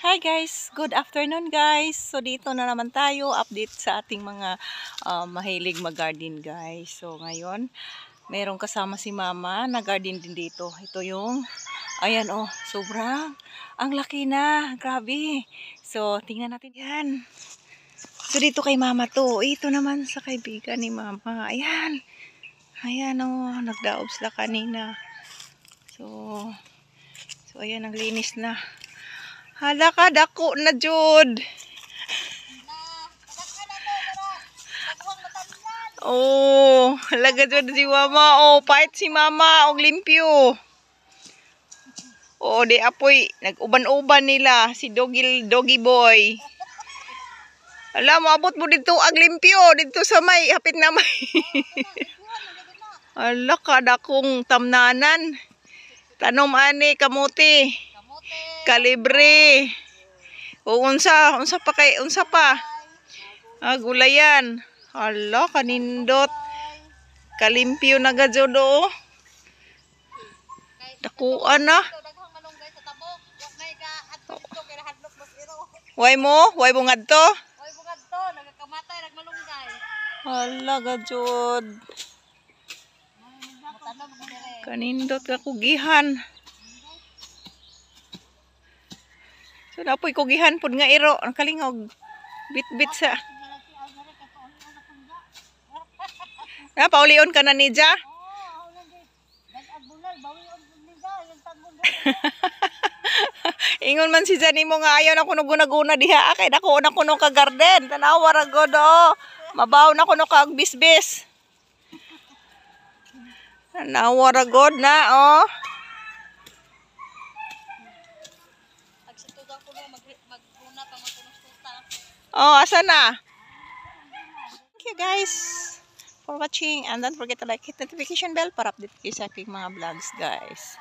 Hi guys! Good afternoon guys! So dito na naman tayo update sa ating mga uh, mahilig mag-garden guys. So ngayon, merong kasama si mama na garden din dito. Ito yung, ayan oh, sobrang, ang laki na, grabe. So tingnan natin yan. So dito kay mama to, ito naman sa kaibigan ni mama. Ayan, ayan oh, nagdaob sila kanina. So, so ayan, naglinis na. Hala ka, dako na, Jod. Oh, halaga Jod si mama. Oh, pait si mama. Og oh, limpyo. Oh, di apoy. Nag-uban-uban nila. Si Doggy, Doggy Boy. Alam mo, abot mo dito ang limpyo. Dito sa may, hapit na may. Ala ka, dakong tamnanan. Tanom ani, kamuti kalibre o unsa unsa pa kay unsa pa ah, gulayan hala kanindot kalimpyo na gadyo do dakuan na ah. Way mo? Way mo ngadto? Way mo ngadto, nagakamatay nagmalunggay. Hala gajud. Kanindot ka kugihan. So napoy kugihan pud nga iro ang kalingog. Bit-bit sa. Na ah, paulion ka na ni Ja. Ingon man si Ja nimo nga ayaw na kuno gunaguna diha kay dako na kuno ka garden. Tanaw ra god oh. Mabaw na kuno ka og bisbis. Tanaw ra god na oh. Oh, asa na? Thank you guys for watching and don't forget to like hit notification bell para update kayo sa aking mga vlogs guys.